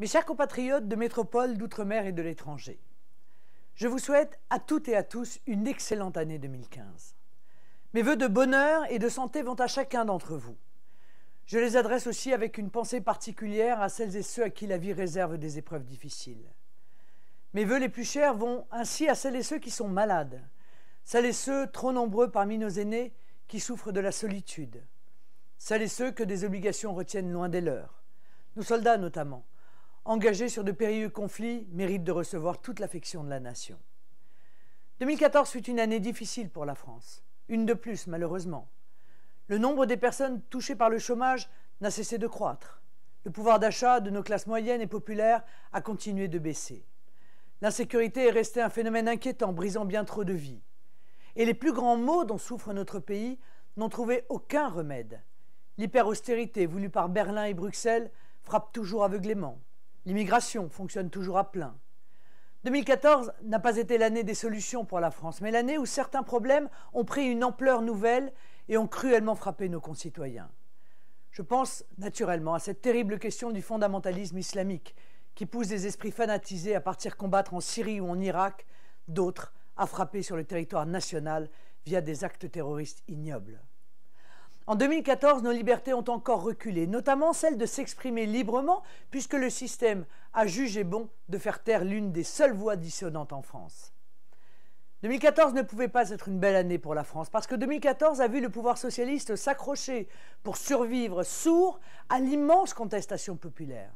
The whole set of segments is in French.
Mes chers compatriotes de métropole, d'outre-mer et de l'étranger, je vous souhaite à toutes et à tous une excellente année 2015. Mes voeux de bonheur et de santé vont à chacun d'entre vous. Je les adresse aussi avec une pensée particulière à celles et ceux à qui la vie réserve des épreuves difficiles. Mes voeux les plus chers vont ainsi à celles et ceux qui sont malades, celles et ceux trop nombreux parmi nos aînés qui souffrent de la solitude, celles et ceux que des obligations retiennent loin des leurs, nos soldats notamment, engagés sur de périlleux conflits, méritent de recevoir toute l'affection de la nation. 2014 fut une année difficile pour la France, une de plus malheureusement. Le nombre des personnes touchées par le chômage n'a cessé de croître. Le pouvoir d'achat de nos classes moyennes et populaires a continué de baisser. L'insécurité est restée un phénomène inquiétant, brisant bien trop de vies. Et les plus grands maux dont souffre notre pays n'ont trouvé aucun remède. L'hyperaustérité voulue par Berlin et Bruxelles frappe toujours aveuglément. L'immigration fonctionne toujours à plein. 2014 n'a pas été l'année des solutions pour la France, mais l'année où certains problèmes ont pris une ampleur nouvelle et ont cruellement frappé nos concitoyens. Je pense naturellement à cette terrible question du fondamentalisme islamique qui pousse des esprits fanatisés à partir combattre en Syrie ou en Irak, d'autres à frapper sur le territoire national via des actes terroristes ignobles. En 2014, nos libertés ont encore reculé, notamment celle de s'exprimer librement, puisque le système a jugé bon de faire taire l'une des seules voix dissonantes en France. 2014 ne pouvait pas être une belle année pour la France, parce que 2014 a vu le pouvoir socialiste s'accrocher pour survivre sourd à l'immense contestation populaire.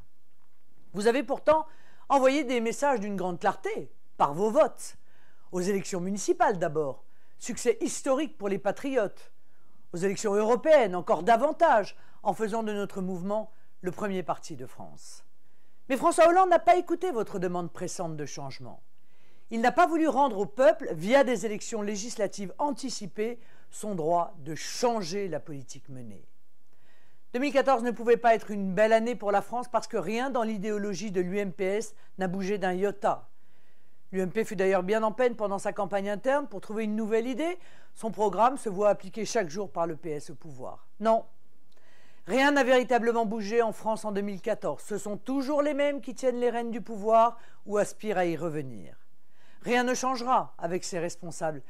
Vous avez pourtant envoyé des messages d'une grande clarté, par vos votes, aux élections municipales d'abord, succès historique pour les patriotes, aux élections européennes encore davantage en faisant de notre mouvement le premier parti de France. Mais François Hollande n'a pas écouté votre demande pressante de changement. Il n'a pas voulu rendre au peuple, via des élections législatives anticipées, son droit de changer la politique menée. 2014 ne pouvait pas être une belle année pour la France parce que rien dans l'idéologie de l'UMPS n'a bougé d'un iota. L'UMP fut d'ailleurs bien en peine pendant sa campagne interne pour trouver une nouvelle idée. Son programme se voit appliqué chaque jour par le PS au e pouvoir. Non, rien n'a véritablement bougé en France en 2014. Ce sont toujours les mêmes qui tiennent les rênes du pouvoir ou aspirent à y revenir. Rien ne changera avec ces responsables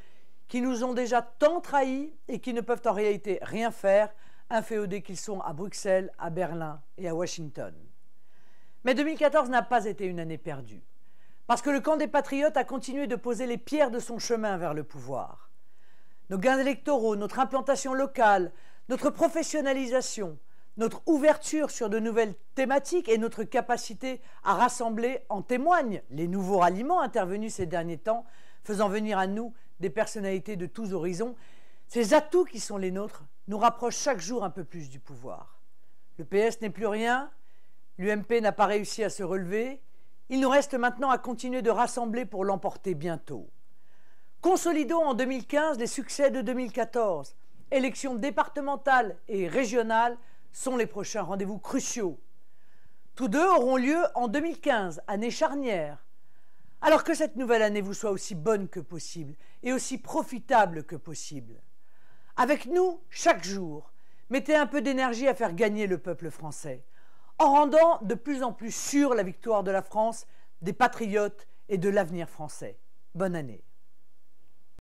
qui nous ont déjà tant trahis et qui ne peuvent en réalité rien faire, inféodés qu'ils sont à Bruxelles, à Berlin et à Washington. Mais 2014 n'a pas été une année perdue. Parce que le camp des patriotes a continué de poser les pierres de son chemin vers le pouvoir. Nos gains électoraux, notre implantation locale, notre professionnalisation, notre ouverture sur de nouvelles thématiques et notre capacité à rassembler en témoignent les nouveaux ralliements intervenus ces derniers temps, faisant venir à nous des personnalités de tous horizons. Ces atouts qui sont les nôtres nous rapprochent chaque jour un peu plus du pouvoir. Le PS n'est plus rien, l'UMP n'a pas réussi à se relever, il nous reste maintenant à continuer de rassembler pour l'emporter bientôt. Consolidons en 2015 les succès de 2014. Élections départementales et régionales sont les prochains rendez-vous cruciaux. Tous deux auront lieu en 2015, année charnière. Alors que cette nouvelle année vous soit aussi bonne que possible et aussi profitable que possible. Avec nous, chaque jour, mettez un peu d'énergie à faire gagner le peuple français en rendant de plus en plus sûre la victoire de la France, des patriotes et de l'avenir français. Bonne année.